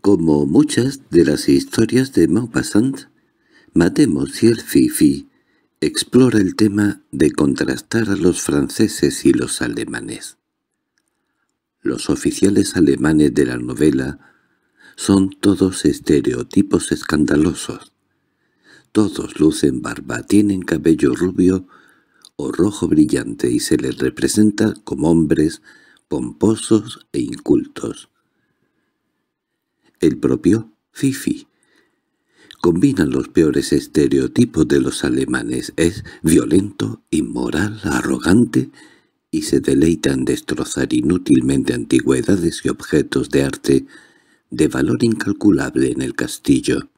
Como muchas de las historias de Maupassant, Mademoiselle Fifi explora el tema de contrastar a los franceses y los alemanes. Los oficiales alemanes de la novela son todos estereotipos escandalosos. Todos lucen barba, tienen cabello rubio o rojo brillante y se les representa como hombres pomposos e incultos el propio Fifi. Combina los peores estereotipos de los alemanes, es violento, inmoral, arrogante y se deleita en destrozar inútilmente antigüedades y objetos de arte de valor incalculable en el castillo.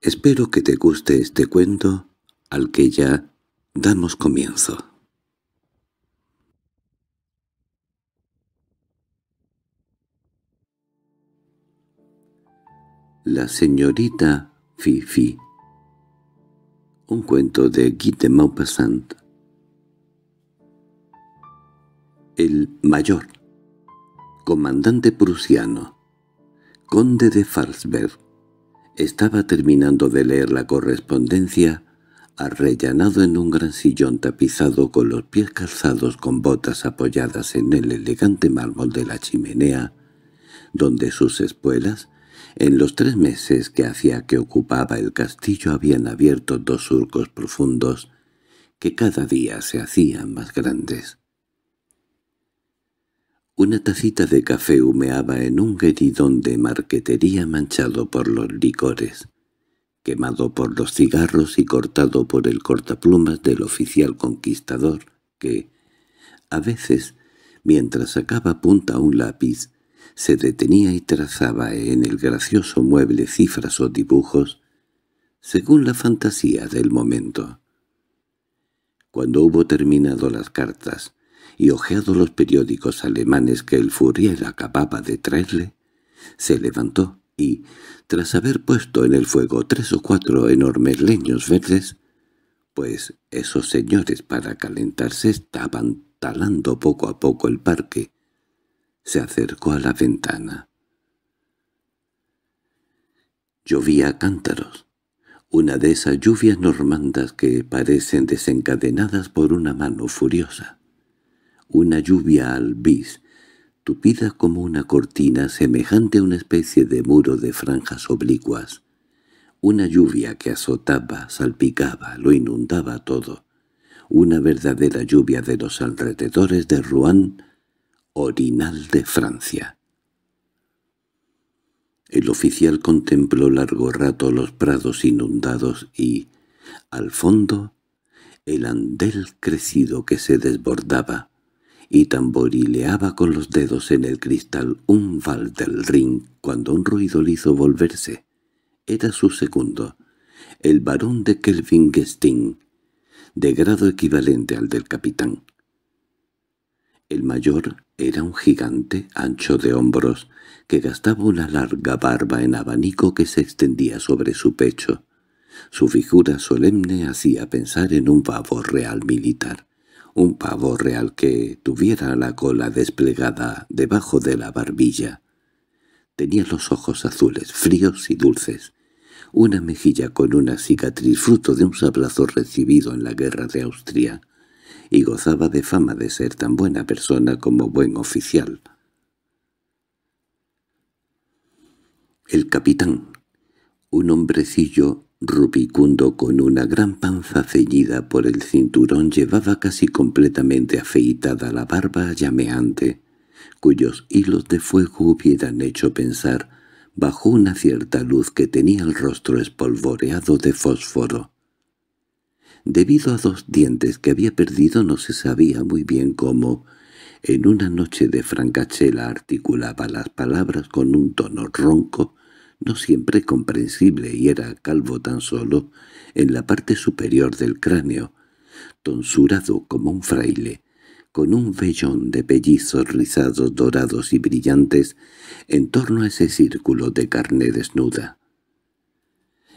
Espero que te guste este cuento al que ya damos comienzo. La señorita Fifi Un cuento de Guy de Maupassant El mayor Comandante prusiano Conde de Falsberg, Estaba terminando de leer la correspondencia arrellanado en un gran sillón tapizado con los pies calzados con botas apoyadas en el elegante mármol de la chimenea, donde sus espuelas en los tres meses que hacía que ocupaba el castillo habían abierto dos surcos profundos que cada día se hacían más grandes. Una tacita de café humeaba en un gueridón de marquetería manchado por los licores, quemado por los cigarros y cortado por el cortaplumas del oficial conquistador que, a veces, mientras sacaba punta un lápiz, se detenía y trazaba en el gracioso mueble cifras o dibujos, según la fantasía del momento. Cuando hubo terminado las cartas y ojeado los periódicos alemanes que el Furiel acababa de traerle, se levantó y, tras haber puesto en el fuego tres o cuatro enormes leños verdes, pues esos señores para calentarse estaban talando poco a poco el parque se acercó a la ventana. Llovía cántaros, una de esas lluvias normandas que parecen desencadenadas por una mano furiosa. Una lluvia bis, tupida como una cortina semejante a una especie de muro de franjas oblicuas. Una lluvia que azotaba, salpicaba, lo inundaba todo. Una verdadera lluvia de los alrededores de Rouen orinal de Francia. El oficial contempló largo rato los prados inundados y, al fondo, el andel crecido que se desbordaba y tamborileaba con los dedos en el cristal un val del ring cuando un ruido le hizo volverse. Era su segundo, el barón de Kelvingesting, de grado equivalente al del capitán. El mayor era un gigante ancho de hombros que gastaba una larga barba en abanico que se extendía sobre su pecho. Su figura solemne hacía pensar en un pavo real militar, un pavo real que tuviera la cola desplegada debajo de la barbilla. Tenía los ojos azules, fríos y dulces, una mejilla con una cicatriz fruto de un sablazo recibido en la guerra de Austria, y gozaba de fama de ser tan buena persona como buen oficial. El capitán, un hombrecillo rubicundo con una gran panza ceñida por el cinturón, llevaba casi completamente afeitada la barba llameante, cuyos hilos de fuego hubieran hecho pensar, bajo una cierta luz que tenía el rostro espolvoreado de fósforo, debido a dos dientes que había perdido no se sabía muy bien cómo, en una noche de francachela articulaba las palabras con un tono ronco, no siempre comprensible y era calvo tan solo en la parte superior del cráneo, tonsurado como un fraile, con un vellón de pellizos rizados dorados y brillantes en torno a ese círculo de carne desnuda.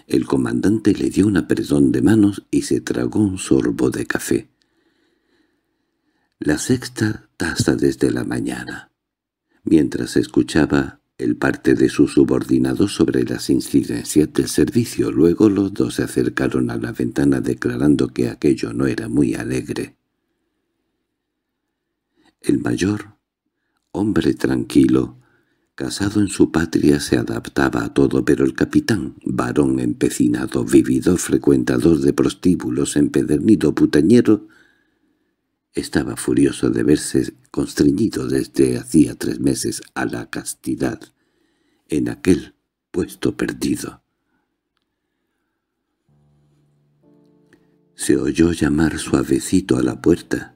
El comandante le dio una presión de manos y se tragó un sorbo de café. La sexta taza desde la mañana. Mientras escuchaba el parte de su subordinado sobre las incidencias del servicio, luego los dos se acercaron a la ventana declarando que aquello no era muy alegre. El mayor, hombre tranquilo, Casado en su patria se adaptaba a todo, pero el capitán, varón empecinado, vivido, frecuentador de prostíbulos, empedernido, putañero, estaba furioso de verse constreñido desde hacía tres meses a la castidad, en aquel puesto perdido. Se oyó llamar suavecito a la puerta.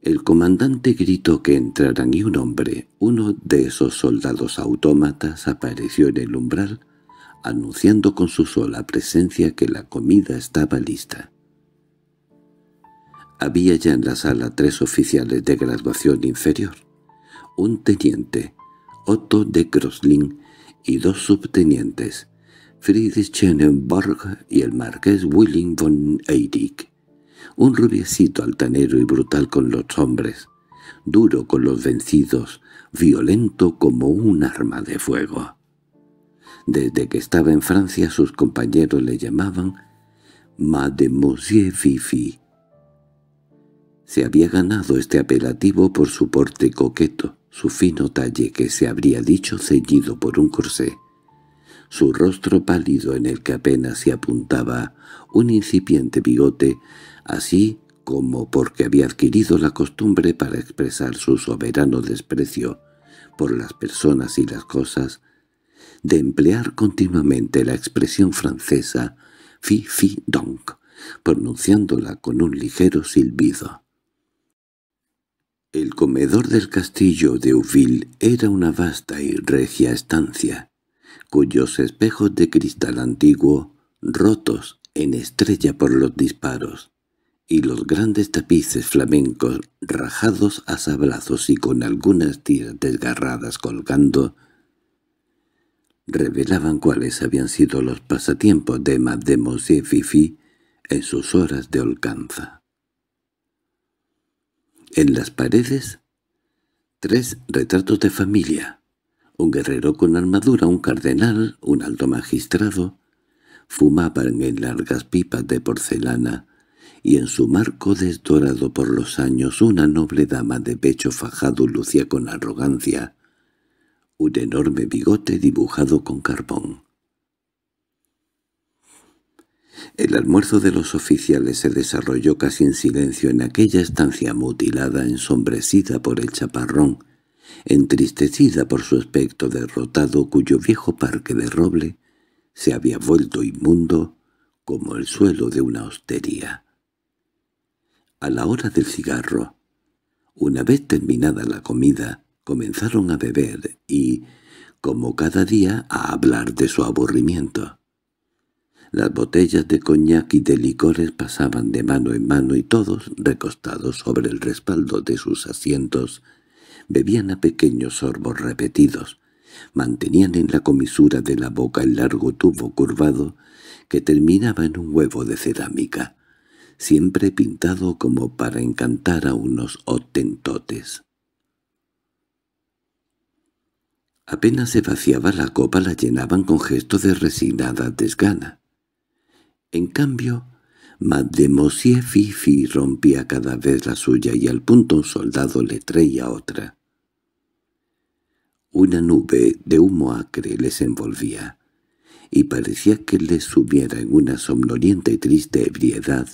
El comandante gritó que entraran y un hombre, uno de esos soldados autómatas, apareció en el umbral, anunciando con su sola presencia que la comida estaba lista. Había ya en la sala tres oficiales de graduación inferior, un teniente, Otto de Grosling, y dos subtenientes, Friedrich Schenenborg y el marqués Willing von Eyrick un rubiecito altanero y brutal con los hombres, duro con los vencidos, violento como un arma de fuego. Desde que estaba en Francia sus compañeros le llamaban Mademoiselle Fifi. Se había ganado este apelativo por su porte coqueto, su fino talle que se habría dicho ceñido por un corsé, su rostro pálido en el que apenas se apuntaba un incipiente bigote así como porque había adquirido la costumbre para expresar su soberano desprecio por las personas y las cosas, de emplear continuamente la expresión francesa «fi-fi-donc», pronunciándola con un ligero silbido. El comedor del castillo de Uville era una vasta y regia estancia, cuyos espejos de cristal antiguo, rotos en estrella por los disparos, y los grandes tapices flamencos rajados a sablazos y con algunas tiras desgarradas colgando, revelaban cuáles habían sido los pasatiempos de Mademoiselle Fifi en sus horas de holganza. En las paredes, tres retratos de familia, un guerrero con armadura, un cardenal, un alto magistrado, fumaban en largas pipas de porcelana, y en su marco desdorado por los años una noble dama de pecho fajado lucía con arrogancia un enorme bigote dibujado con carbón. El almuerzo de los oficiales se desarrolló casi en silencio en aquella estancia mutilada, ensombrecida por el chaparrón, entristecida por su aspecto derrotado cuyo viejo parque de roble se había vuelto inmundo como el suelo de una hostería a la hora del cigarro. Una vez terminada la comida, comenzaron a beber y, como cada día, a hablar de su aburrimiento. Las botellas de coñac y de licores pasaban de mano en mano y todos, recostados sobre el respaldo de sus asientos, bebían a pequeños sorbos repetidos, mantenían en la comisura de la boca el largo tubo curvado que terminaba en un huevo de cerámica siempre pintado como para encantar a unos otentotes. Apenas se vaciaba la copa la llenaban con gesto de resignada desgana. En cambio, Mademoiselle Fifi rompía cada vez la suya y al punto un soldado le traía otra. Una nube de humo acre les envolvía, y parecía que les subiera en una somnolienta y triste ebriedad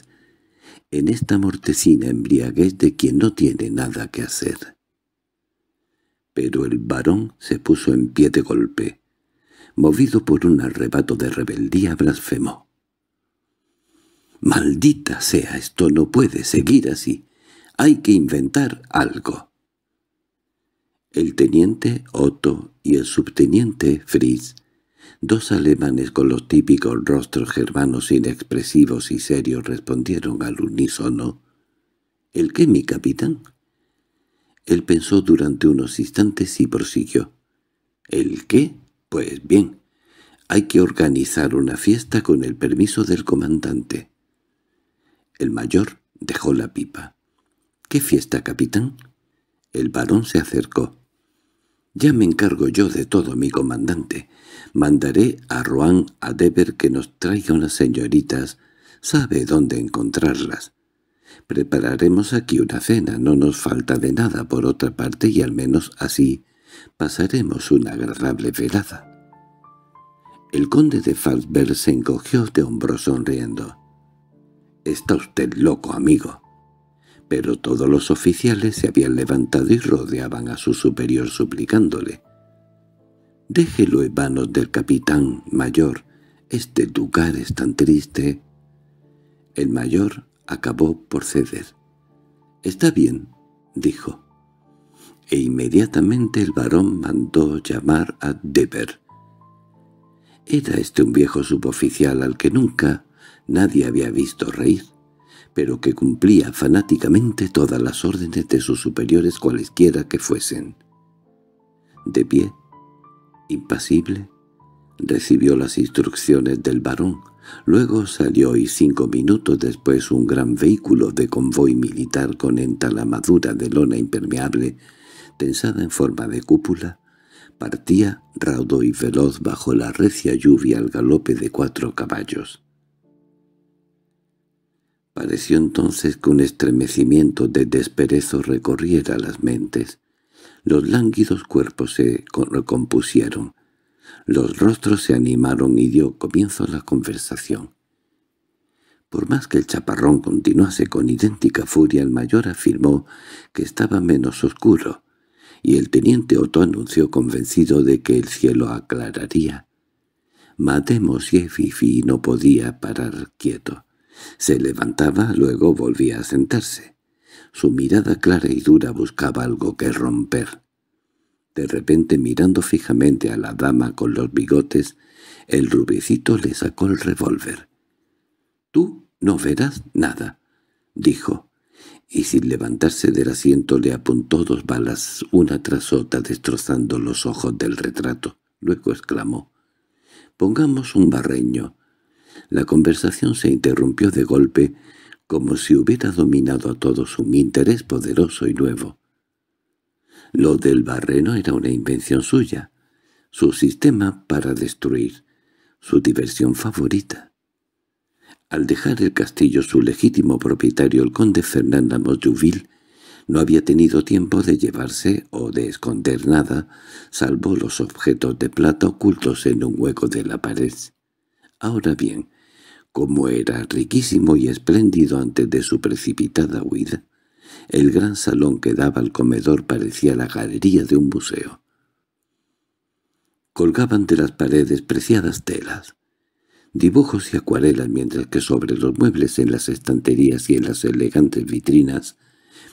en esta mortecina embriaguez de quien no tiene nada que hacer. Pero el varón se puso en pie de golpe. Movido por un arrebato de rebeldía, blasfemó. «¡Maldita sea! Esto no puede seguir así. Hay que inventar algo». El teniente Otto y el subteniente Fritz Dos alemanes con los típicos rostros germanos inexpresivos y serios respondieron al unísono. —¿El qué, mi capitán? Él pensó durante unos instantes y prosiguió. —¿El qué? Pues bien, hay que organizar una fiesta con el permiso del comandante. El mayor dejó la pipa. —¿Qué fiesta, capitán? El varón se acercó. —Ya me encargo yo de todo, mi comandante. Mandaré a Roan a Deber que nos traiga unas señoritas. Sabe dónde encontrarlas. Prepararemos aquí una cena, no nos falta de nada por otra parte y al menos así pasaremos una agradable velada. El conde de Falsberg se encogió de hombros sonriendo. «Está usted loco, amigo». Pero todos los oficiales se habían levantado y rodeaban a su superior suplicándole. Déjelo en manos del capitán mayor. Este lugar es tan triste. El mayor acabó por ceder. —Está bien —dijo. E inmediatamente el varón mandó llamar a Deber. Era este un viejo suboficial al que nunca nadie había visto reír, pero que cumplía fanáticamente todas las órdenes de sus superiores cualesquiera que fuesen. De pie, impasible, recibió las instrucciones del varón. Luego salió y cinco minutos después un gran vehículo de convoy militar con entalamadura de lona impermeable, tensada en forma de cúpula, partía raudo y veloz bajo la recia lluvia al galope de cuatro caballos. Pareció entonces que un estremecimiento de desperezo recorriera las mentes. Los lánguidos cuerpos se recompusieron. Los rostros se animaron y dio comienzo a la conversación. Por más que el chaparrón continuase con idéntica furia, el mayor afirmó que estaba menos oscuro, y el teniente Otto anunció convencido de que el cielo aclararía. Matemos y Fifi no podía parar quieto. Se levantaba, luego volvía a sentarse. Su mirada clara y dura buscaba algo que romper. De repente, mirando fijamente a la dama con los bigotes, el rubecito le sacó el revólver. —Tú no verás nada —dijo, y sin levantarse del asiento le apuntó dos balas una tras otra destrozando los ojos del retrato. Luego exclamó —Pongamos un barreño. La conversación se interrumpió de golpe como si hubiera dominado a todos un interés poderoso y nuevo. Lo del barreno era una invención suya, su sistema para destruir, su diversión favorita. Al dejar el castillo su legítimo propietario el conde Fernanda Montjuville, no había tenido tiempo de llevarse o de esconder nada, salvo los objetos de plata ocultos en un hueco de la pared. Ahora bien, como era riquísimo y espléndido antes de su precipitada huida, el gran salón que daba al comedor parecía la galería de un museo. Colgaban de las paredes preciadas telas, dibujos y acuarelas mientras que sobre los muebles en las estanterías y en las elegantes vitrinas,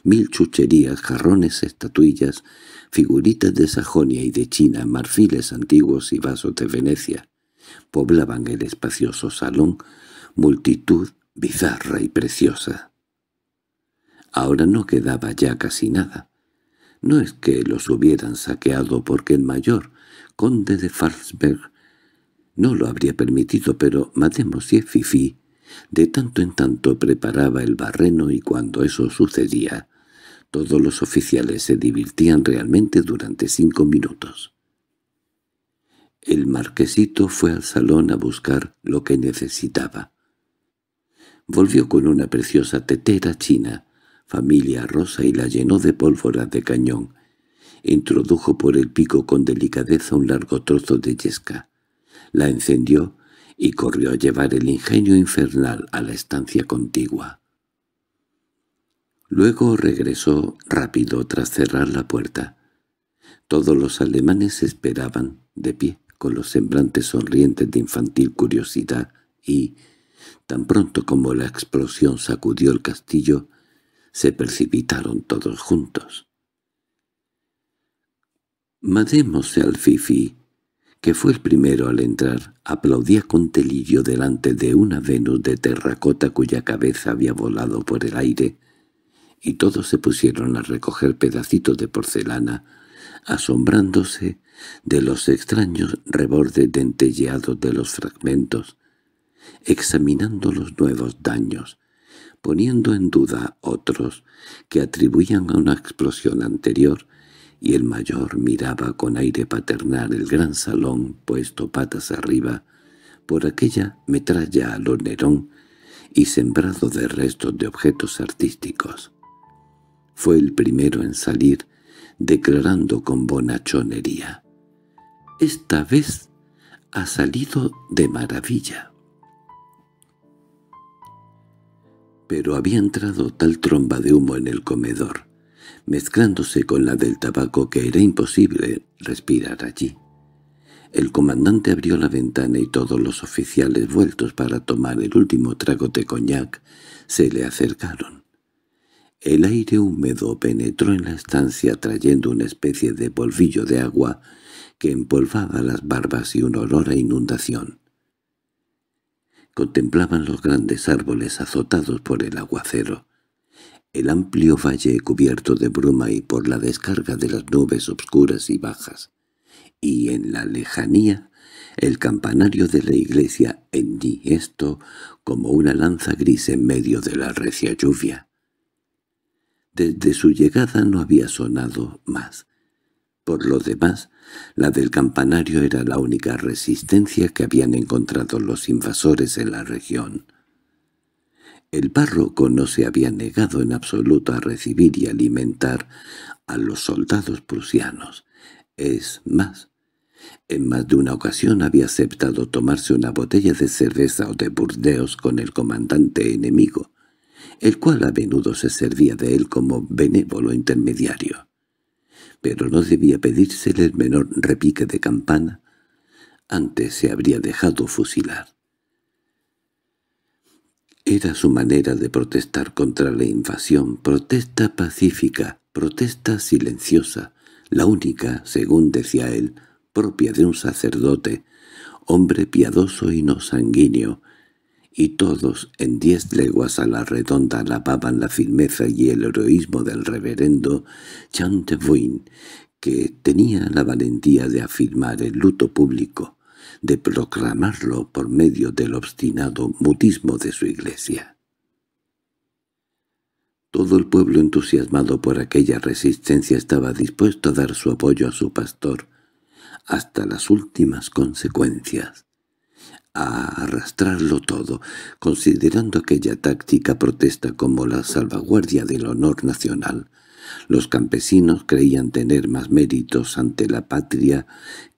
mil chucherías, jarrones, estatuillas, figuritas de Sajonia y de China, marfiles antiguos y vasos de Venecia, poblaban el espacioso salón multitud bizarra y preciosa. Ahora no quedaba ya casi nada. No es que los hubieran saqueado porque el mayor, conde de Farsberg, no lo habría permitido, pero Mademoiselle Fifi de tanto en tanto preparaba el barreno y cuando eso sucedía, todos los oficiales se divirtían realmente durante cinco minutos. El marquesito fue al salón a buscar lo que necesitaba. Volvió con una preciosa tetera china, familia rosa, y la llenó de pólvora de cañón. Introdujo por el pico con delicadeza un largo trozo de yesca. La encendió y corrió a llevar el ingenio infernal a la estancia contigua. Luego regresó rápido tras cerrar la puerta. Todos los alemanes esperaban, de pie, con los semblantes sonrientes de infantil curiosidad y, Tan pronto como la explosión sacudió el castillo, se precipitaron todos juntos. Mademoiselle al Fifi, que fue el primero al entrar, aplaudía con telillo delante de una Venus de terracota cuya cabeza había volado por el aire, y todos se pusieron a recoger pedacitos de porcelana, asombrándose de los extraños rebordes dentelleados de los fragmentos, examinando los nuevos daños, poniendo en duda otros que atribuían a una explosión anterior, y el mayor miraba con aire paternal el gran salón puesto patas arriba por aquella metralla lo y sembrado de restos de objetos artísticos. Fue el primero en salir, declarando con bonachonería. «Esta vez ha salido de maravilla». pero había entrado tal tromba de humo en el comedor, mezclándose con la del tabaco que era imposible respirar allí. El comandante abrió la ventana y todos los oficiales vueltos para tomar el último trago de coñac se le acercaron. El aire húmedo penetró en la estancia trayendo una especie de polvillo de agua que empolvaba las barbas y un olor a inundación contemplaban los grandes árboles azotados por el aguacero, el amplio valle cubierto de bruma y por la descarga de las nubes obscuras y bajas, y en la lejanía el campanario de la iglesia esto como una lanza gris en medio de la recia lluvia. Desde su llegada no había sonado más. Por lo demás, la del campanario era la única resistencia que habían encontrado los invasores en la región. El párroco no se había negado en absoluto a recibir y alimentar a los soldados prusianos. Es más, en más de una ocasión había aceptado tomarse una botella de cerveza o de burdeos con el comandante enemigo, el cual a menudo se servía de él como benévolo intermediario pero no debía pedírsele el menor repique de campana, antes se habría dejado fusilar. Era su manera de protestar contra la invasión, protesta pacífica, protesta silenciosa, la única, según decía él, propia de un sacerdote, hombre piadoso y no sanguíneo, y todos en diez leguas a la redonda alababan la firmeza y el heroísmo del reverendo Vuin, que tenía la valentía de afirmar el luto público, de proclamarlo por medio del obstinado mutismo de su iglesia. Todo el pueblo entusiasmado por aquella resistencia estaba dispuesto a dar su apoyo a su pastor hasta las últimas consecuencias a arrastrarlo todo, considerando aquella táctica protesta como la salvaguardia del honor nacional. Los campesinos creían tener más méritos ante la patria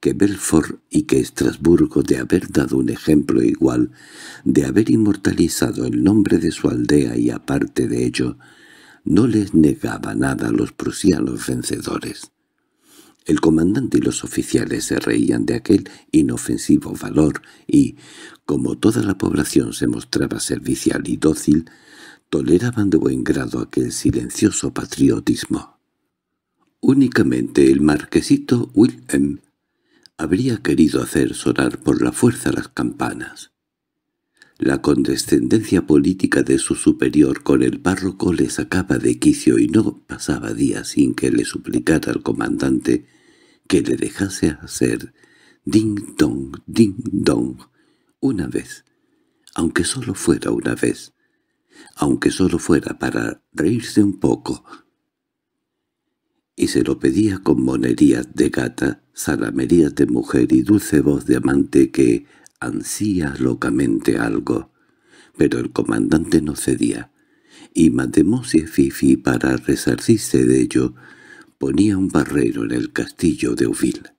que Belfort y que Estrasburgo de haber dado un ejemplo igual, de haber inmortalizado el nombre de su aldea y aparte de ello, no les negaba nada a los prusianos vencedores. El comandante y los oficiales se reían de aquel inofensivo valor y, como toda la población se mostraba servicial y dócil, toleraban de buen grado aquel silencioso patriotismo. Únicamente el marquesito Wilhelm habría querido hacer sonar por la fuerza las campanas. La condescendencia política de su superior con el párroco le sacaba de quicio y no pasaba día sin que le suplicara al comandante que le dejase hacer ding-dong, ding-dong, una vez, aunque solo fuera una vez, aunque solo fuera para reírse un poco. Y se lo pedía con monerías de gata, salamerías de mujer y dulce voz de amante que ansía locamente algo. Pero el comandante no cedía, y Mademoiselle Fifi, para resarcirse de ello, ponía un barrero en el castillo de Uvil.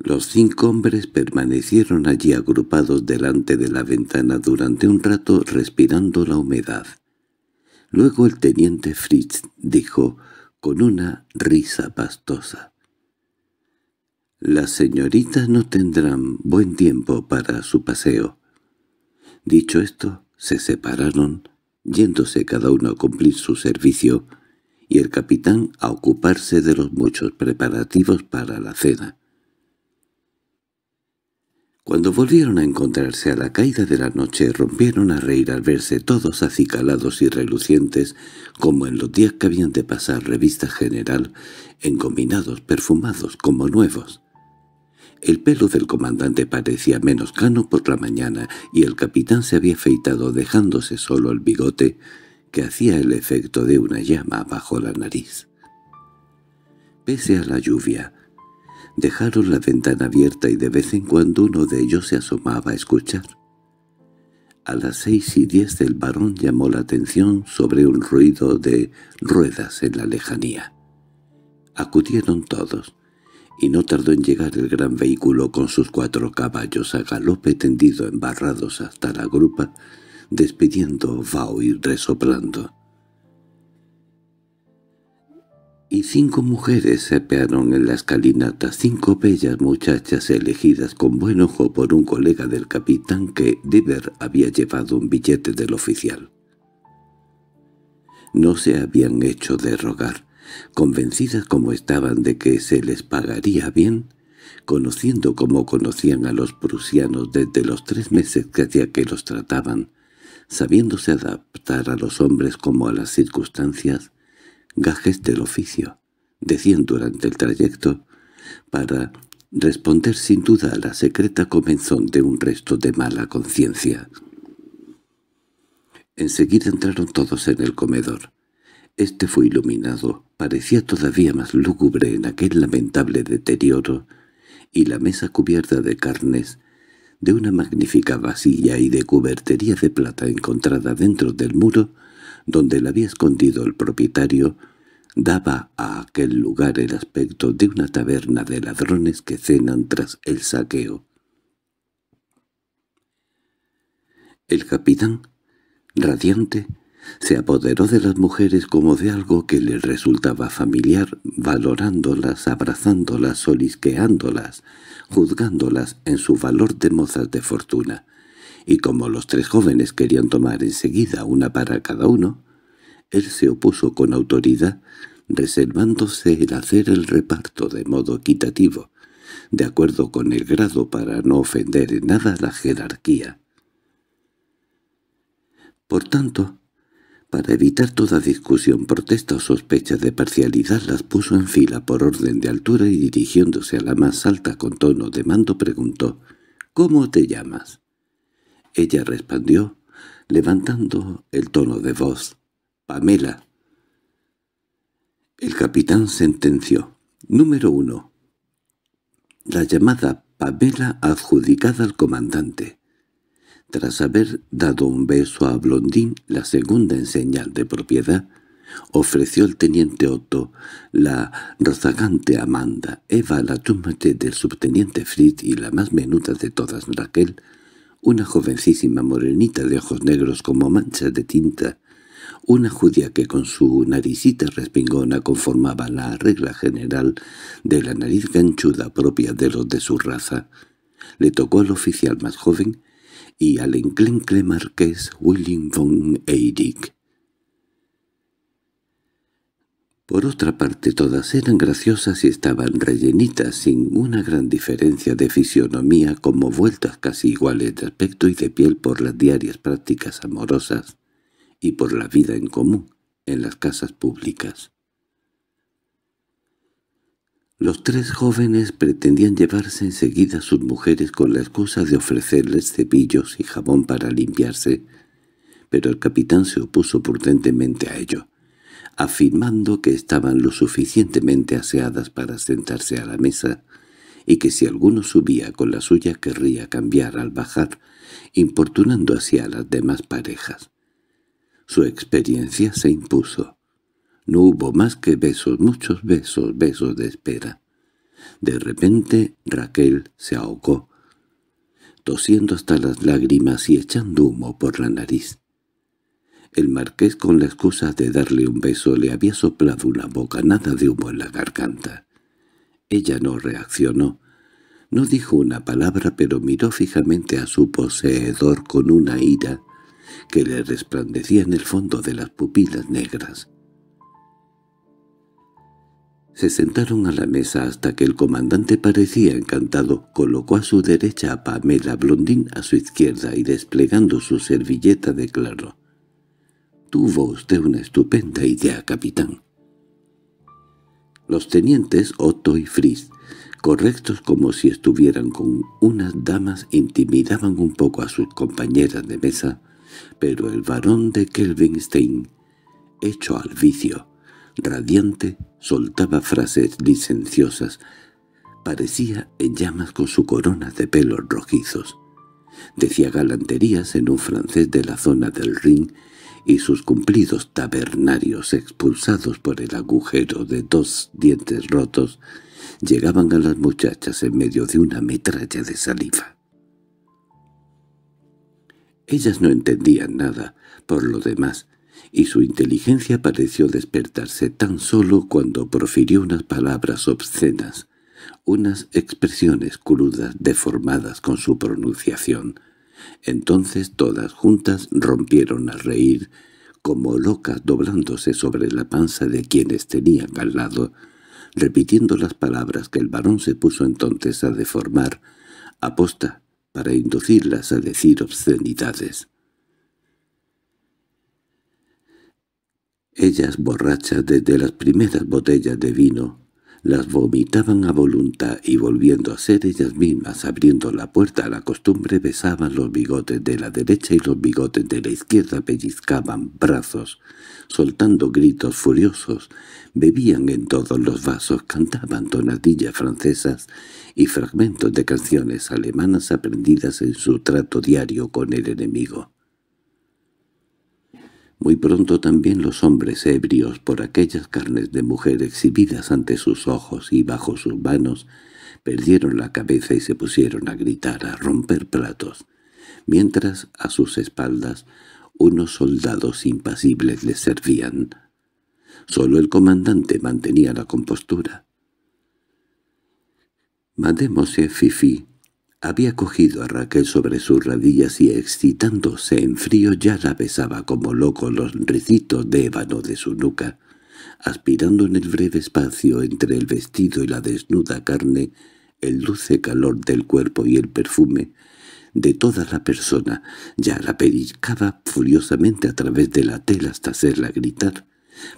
Los cinco hombres permanecieron allí agrupados delante de la ventana durante un rato respirando la humedad. Luego el teniente Fritz dijo con una risa pastosa. «Las señoritas no tendrán buen tiempo para su paseo». Dicho esto, se separaron, yéndose cada uno a cumplir su servicio, y el capitán a ocuparse de los muchos preparativos para la cena. Cuando volvieron a encontrarse a la caída de la noche, rompieron a reír al verse todos acicalados y relucientes, como en los días que habían de pasar revista general, encominados, perfumados, como nuevos. El pelo del comandante parecía menos cano por la mañana y el capitán se había afeitado dejándose solo el bigote, que hacía el efecto de una llama bajo la nariz. Pese a la lluvia, dejaron la ventana abierta y de vez en cuando uno de ellos se asomaba a escuchar. A las seis y diez del varón llamó la atención sobre un ruido de ruedas en la lejanía. Acudieron todos, y no tardó en llegar el gran vehículo con sus cuatro caballos a galope tendido embarrados hasta la grupa despidiendo Vau y resoplando. Y cinco mujeres se apearon en la escalinata, cinco bellas muchachas elegidas con buen ojo por un colega del capitán que deber había llevado un billete del oficial. No se habían hecho de rogar, convencidas como estaban de que se les pagaría bien, conociendo como conocían a los prusianos desde los tres meses que hacía que los trataban, sabiéndose adaptar a los hombres como a las circunstancias, gajes del oficio, decían durante el trayecto, para responder sin duda a la secreta comenzón de un resto de mala conciencia. Enseguida entraron todos en el comedor. Este fue iluminado, parecía todavía más lúgubre en aquel lamentable deterioro, y la mesa cubierta de carnes de una magnífica vasilla y de cubertería de plata encontrada dentro del muro, donde la había escondido el propietario, daba a aquel lugar el aspecto de una taberna de ladrones que cenan tras el saqueo. El capitán, radiante, se apoderó de las mujeres como de algo que le resultaba familiar, valorándolas, abrazándolas, solisqueándolas, juzgándolas en su valor de mozas de fortuna. Y como los tres jóvenes querían tomar enseguida una para cada uno, él se opuso con autoridad, reservándose el hacer el reparto de modo equitativo, de acuerdo con el grado para no ofender en nada la jerarquía. Por tanto, para evitar toda discusión, protesta o sospecha de parcialidad las puso en fila por orden de altura y dirigiéndose a la más alta con tono de mando preguntó «¿Cómo te llamas?» Ella respondió, levantando el tono de voz «Pamela». El capitán sentenció «Número uno». La llamada Pamela adjudicada al comandante. Tras haber dado un beso a Blondín, la segunda en señal de propiedad, ofreció el teniente Otto, la rozagante Amanda, Eva la túmate del subteniente Fritz y la más menuda de todas Raquel, una jovencísima morenita de ojos negros como manchas de tinta, una judía que con su naricita respingona conformaba la regla general de la nariz ganchuda propia de los de su raza. Le tocó al oficial más joven, y al enclencle marqués William von Eyrick. Por otra parte, todas eran graciosas y estaban rellenitas sin una gran diferencia de fisionomía como vueltas casi iguales de aspecto y de piel por las diarias prácticas amorosas y por la vida en común en las casas públicas. Los tres jóvenes pretendían llevarse enseguida a sus mujeres con la excusa de ofrecerles cepillos y jabón para limpiarse, pero el capitán se opuso prudentemente a ello, afirmando que estaban lo suficientemente aseadas para sentarse a la mesa y que si alguno subía con la suya querría cambiar al bajar, importunando así a las demás parejas. Su experiencia se impuso. No hubo más que besos, muchos besos, besos de espera. De repente Raquel se ahogó, tosiendo hasta las lágrimas y echando humo por la nariz. El marqués, con la excusa de darle un beso, le había soplado una nada de humo en la garganta. Ella no reaccionó. No dijo una palabra, pero miró fijamente a su poseedor con una ira que le resplandecía en el fondo de las pupilas negras. Se sentaron a la mesa hasta que el comandante parecía encantado, colocó a su derecha a Pamela Blondín a su izquierda y desplegando su servilleta declaró. «Tuvo usted una estupenda idea, capitán». Los tenientes Otto y Fritz, correctos como si estuvieran con unas damas, intimidaban un poco a sus compañeras de mesa, pero el varón de Kelvinstein, hecho al vicio, radiante, soltaba frases licenciosas. Parecía en llamas con su corona de pelos rojizos. Decía galanterías en un francés de la zona del Rin y sus cumplidos tabernarios expulsados por el agujero de dos dientes rotos llegaban a las muchachas en medio de una metralla de saliva. Ellas no entendían nada, por lo demás, y su inteligencia pareció despertarse tan solo cuando profirió unas palabras obscenas, unas expresiones crudas deformadas con su pronunciación. Entonces todas juntas rompieron a reír, como locas doblándose sobre la panza de quienes tenían al lado, repitiendo las palabras que el varón se puso entonces a deformar, aposta para inducirlas a decir obscenidades. Ellas, borrachas desde las primeras botellas de vino, las vomitaban a voluntad y volviendo a ser ellas mismas abriendo la puerta a la costumbre besaban los bigotes de la derecha y los bigotes de la izquierda pellizcaban brazos, soltando gritos furiosos, bebían en todos los vasos, cantaban tonadillas francesas y fragmentos de canciones alemanas aprendidas en su trato diario con el enemigo. Muy pronto también los hombres ebrios por aquellas carnes de mujer exhibidas ante sus ojos y bajo sus manos perdieron la cabeza y se pusieron a gritar, a romper platos, mientras a sus espaldas unos soldados impasibles les servían. Solo el comandante mantenía la compostura. Mademoiselle Fifi había cogido a Raquel sobre sus rodillas y excitándose en frío ya la besaba como loco los ricitos de ébano de su nuca, aspirando en el breve espacio entre el vestido y la desnuda carne el dulce calor del cuerpo y el perfume de toda la persona, ya la periscaba furiosamente a través de la tela hasta hacerla gritar,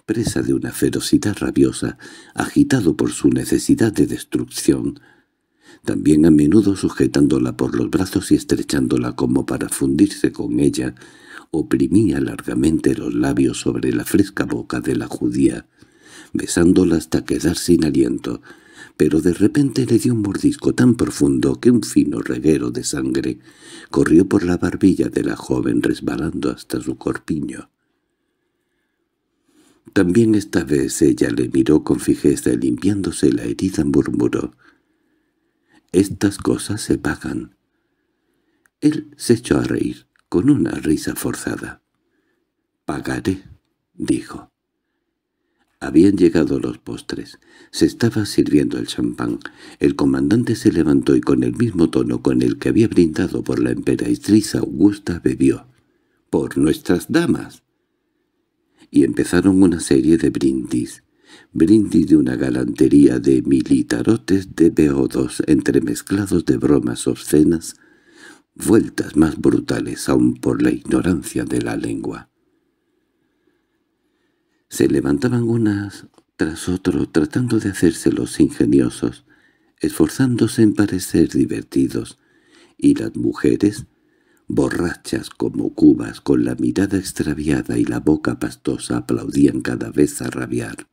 presa de una ferocidad rabiosa, agitado por su necesidad de destrucción, también a menudo sujetándola por los brazos y estrechándola como para fundirse con ella, oprimía largamente los labios sobre la fresca boca de la judía, besándola hasta quedar sin aliento, pero de repente le dio un mordisco tan profundo que un fino reguero de sangre corrió por la barbilla de la joven resbalando hasta su corpiño. También esta vez ella le miró con fijeza y limpiándose la herida murmuró estas cosas se pagan. Él se echó a reír, con una risa forzada. «Pagaré», dijo. Habían llegado los postres. Se estaba sirviendo el champán. El comandante se levantó y con el mismo tono con el que había brindado por la emperatriz Augusta bebió. «¡Por nuestras damas!» Y empezaron una serie de brindis brindis de una galantería de militarotes de beodos entremezclados de bromas obscenas, vueltas más brutales aún por la ignorancia de la lengua. Se levantaban unas tras otro tratando de hacerse los ingeniosos, esforzándose en parecer divertidos, y las mujeres, borrachas como cubas con la mirada extraviada y la boca pastosa, aplaudían cada vez a rabiar.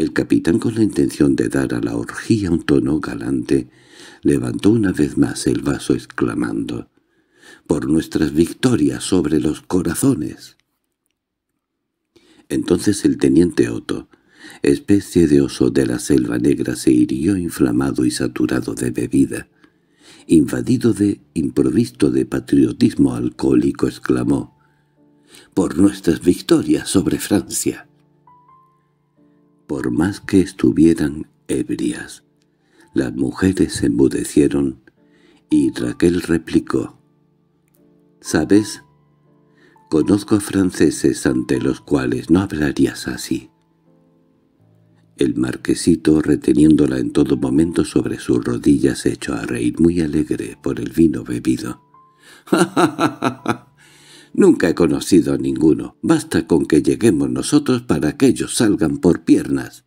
El capitán, con la intención de dar a la orgía un tono galante, levantó una vez más el vaso exclamando, «¡Por nuestras victorias sobre los corazones!» Entonces el teniente Otto, especie de oso de la selva negra, se hirió inflamado y saturado de bebida. Invadido de improvisto de patriotismo alcohólico, exclamó, «¡Por nuestras victorias sobre Francia!» por más que estuvieran ebrias. Las mujeres se embudecieron y Raquel replicó. «¿Sabes? Conozco a franceses ante los cuales no hablarías así». El marquesito, reteniéndola en todo momento sobre sus rodillas, se echó a reír muy alegre por el vino bebido. ¡Ja, ja, ja, ja! Nunca he conocido a ninguno. Basta con que lleguemos nosotros para que ellos salgan por piernas.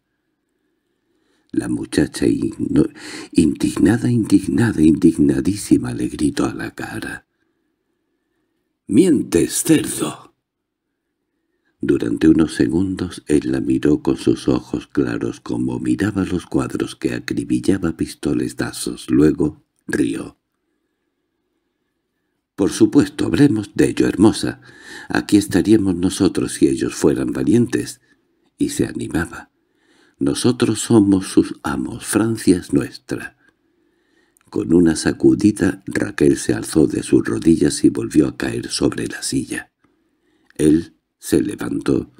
La muchacha indignada, indignada, indignadísima le gritó a la cara. —¡Mientes, cerdo! Durante unos segundos él la miró con sus ojos claros como miraba los cuadros que acribillaba dazos. Luego rió. Por supuesto, hablemos de ello, hermosa. Aquí estaríamos nosotros si ellos fueran valientes. Y se animaba. Nosotros somos sus amos, Francia es nuestra. Con una sacudida, Raquel se alzó de sus rodillas y volvió a caer sobre la silla. Él se levantó,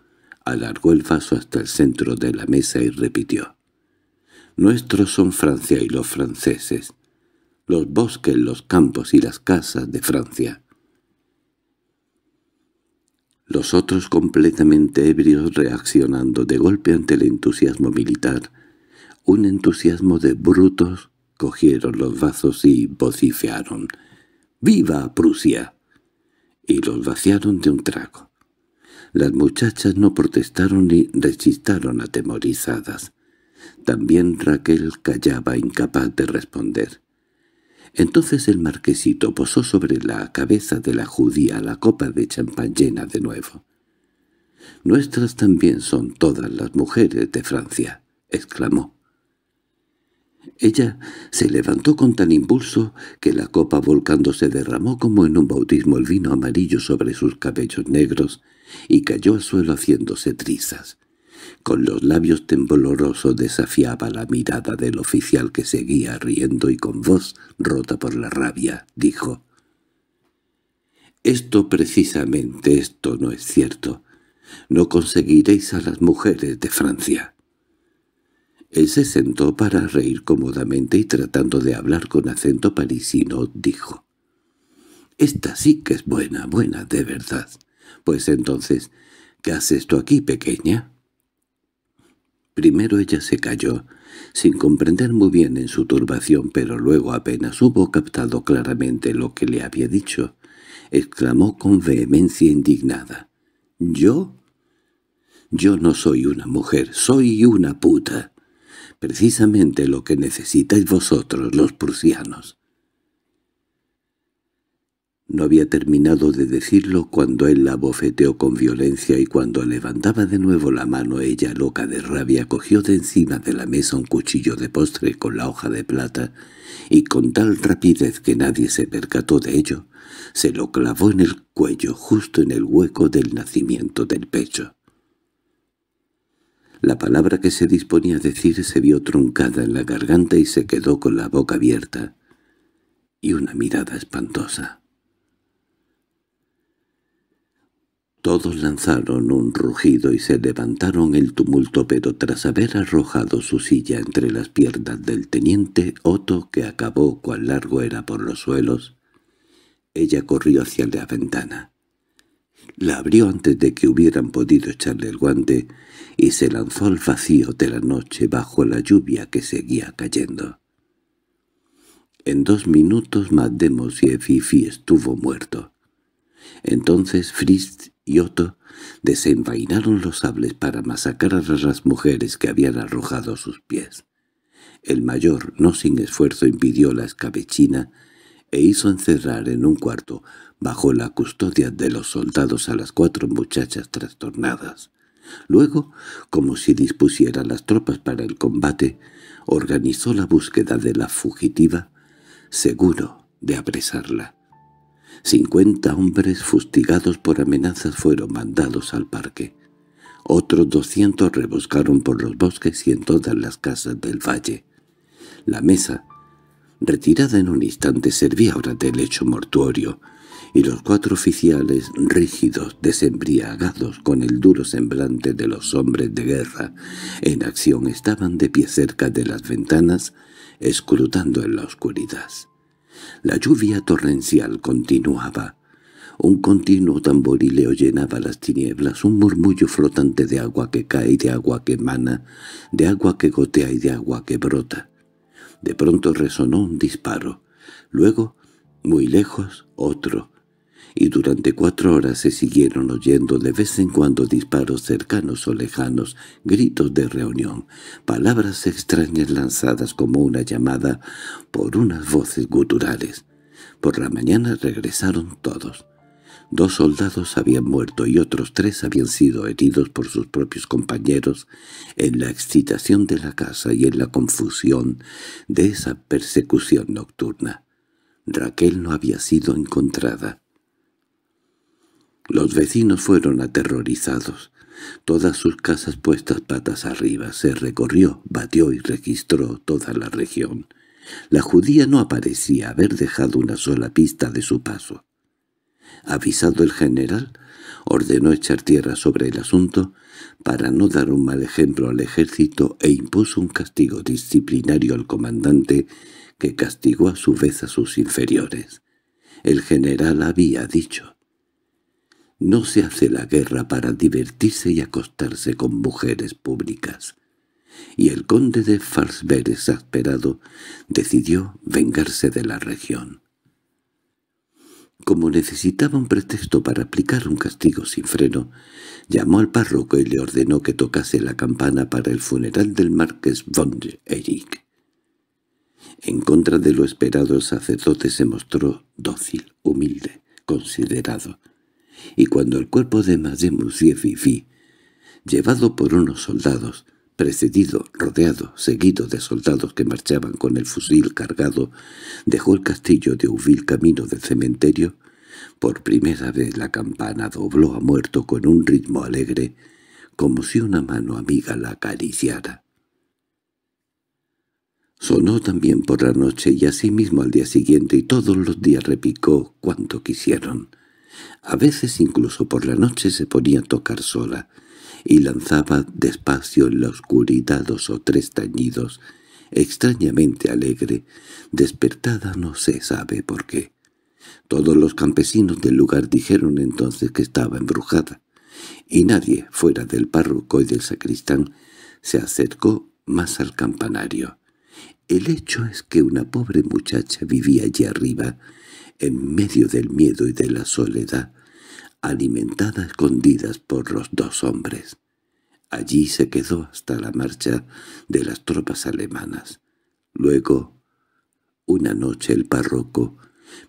alargó el vaso hasta el centro de la mesa y repitió. «Nuestros son Francia y los franceses» los bosques, los campos y las casas de Francia. Los otros completamente ebrios reaccionando de golpe ante el entusiasmo militar, un entusiasmo de brutos, cogieron los vasos y vocifearon «¡Viva Prusia!» y los vaciaron de un trago. Las muchachas no protestaron ni resistieron atemorizadas. También Raquel callaba incapaz de responder. Entonces el marquesito posó sobre la cabeza de la judía la copa de champán llena de nuevo. «Nuestras también son todas las mujeres de Francia», exclamó. Ella se levantó con tan impulso que la copa volcándose derramó como en un bautismo el vino amarillo sobre sus cabellos negros y cayó al suelo haciéndose trizas. Con los labios temblorosos desafiaba la mirada del oficial que seguía riendo y con voz rota por la rabia, dijo. «Esto precisamente, esto no es cierto. No conseguiréis a las mujeres de Francia». Él se sentó para reír cómodamente y tratando de hablar con acento parisino, dijo. «Esta sí que es buena, buena, de verdad. Pues entonces, ¿qué haces tú aquí, pequeña?» Primero ella se calló, sin comprender muy bien en su turbación, pero luego apenas hubo captado claramente lo que le había dicho, exclamó con vehemencia indignada. —¿Yo? Yo no soy una mujer, soy una puta. Precisamente lo que necesitáis vosotros, los prusianos. No había terminado de decirlo cuando él la bofeteó con violencia y cuando levantaba de nuevo la mano ella, loca de rabia, cogió de encima de la mesa un cuchillo de postre con la hoja de plata y con tal rapidez que nadie se percató de ello, se lo clavó en el cuello justo en el hueco del nacimiento del pecho. La palabra que se disponía a decir se vio truncada en la garganta y se quedó con la boca abierta y una mirada espantosa. Todos lanzaron un rugido y se levantaron el tumulto, pero tras haber arrojado su silla entre las piernas del teniente Otto, que acabó cuán largo era por los suelos, ella corrió hacia la ventana. La abrió antes de que hubieran podido echarle el guante y se lanzó al vacío de la noche bajo la lluvia que seguía cayendo. En dos minutos más Demos y Fifi estuvo muerto. Entonces Fritz y Otto desenvainaron los sables para masacrar a las mujeres que habían arrojado sus pies. El mayor, no sin esfuerzo, impidió la escabechina e hizo encerrar en un cuarto, bajo la custodia de los soldados, a las cuatro muchachas trastornadas. Luego, como si dispusiera las tropas para el combate, organizó la búsqueda de la fugitiva, seguro de apresarla. Cincuenta hombres fustigados por amenazas fueron mandados al parque. Otros doscientos rebuscaron por los bosques y en todas las casas del valle. La mesa, retirada en un instante, servía ahora de lecho mortuorio, y los cuatro oficiales, rígidos, desembriagados con el duro semblante de los hombres de guerra, en acción estaban de pie cerca de las ventanas, escrutando en la oscuridad. La lluvia torrencial continuaba. Un continuo tamborileo llenaba las tinieblas, un murmullo flotante de agua que cae y de agua que emana, de agua que gotea y de agua que brota. De pronto resonó un disparo. Luego, muy lejos, otro y durante cuatro horas se siguieron oyendo de vez en cuando disparos cercanos o lejanos, gritos de reunión, palabras extrañas lanzadas como una llamada por unas voces guturales. Por la mañana regresaron todos. Dos soldados habían muerto y otros tres habían sido heridos por sus propios compañeros en la excitación de la casa y en la confusión de esa persecución nocturna. Raquel no había sido encontrada. Los vecinos fueron aterrorizados. Todas sus casas puestas patas arriba se recorrió, batió y registró toda la región. La judía no aparecía haber dejado una sola pista de su paso. Avisado el general, ordenó echar tierra sobre el asunto para no dar un mal ejemplo al ejército e impuso un castigo disciplinario al comandante que castigó a su vez a sus inferiores. El general había dicho no se hace la guerra para divertirse y acostarse con mujeres públicas. Y el conde de Falsberg exasperado, decidió vengarse de la región. Como necesitaba un pretexto para aplicar un castigo sin freno, llamó al párroco y le ordenó que tocase la campana para el funeral del marqués von Erich. En contra de lo esperado el sacerdote se mostró dócil, humilde, considerado, y cuando el cuerpo de Mademoiselle Fifi, llevado por unos soldados, precedido, rodeado, seguido de soldados que marchaban con el fusil cargado, dejó el castillo de Uvil camino del cementerio, por primera vez la campana dobló a muerto con un ritmo alegre, como si una mano amiga la acariciara. Sonó también por la noche y asimismo al día siguiente y todos los días repicó cuanto quisieron. A veces incluso por la noche se ponía a tocar sola, y lanzaba despacio en la oscuridad dos o tres tañidos, extrañamente alegre, despertada no se sabe por qué. Todos los campesinos del lugar dijeron entonces que estaba embrujada, y nadie, fuera del párroco y del sacristán, se acercó más al campanario. El hecho es que una pobre muchacha vivía allí arriba, en medio del miedo y de la soledad, alimentada escondidas por los dos hombres. Allí se quedó hasta la marcha de las tropas alemanas. Luego, una noche el párroco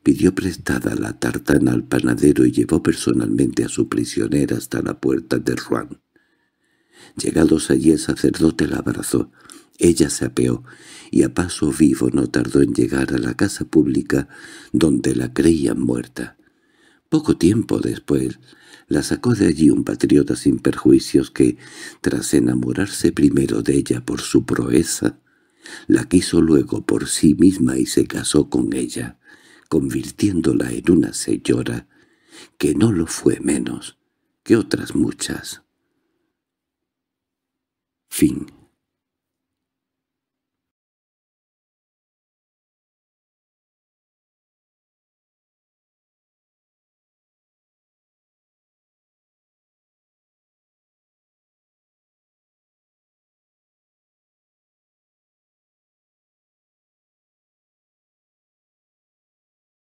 pidió prestada la tartana al panadero y llevó personalmente a su prisionera hasta la puerta de Rouen. Llegados allí el sacerdote la abrazó ella se apeó, y a paso vivo no tardó en llegar a la casa pública donde la creían muerta. Poco tiempo después, la sacó de allí un patriota sin perjuicios que, tras enamorarse primero de ella por su proeza, la quiso luego por sí misma y se casó con ella, convirtiéndola en una señora que no lo fue menos que otras muchas. Fin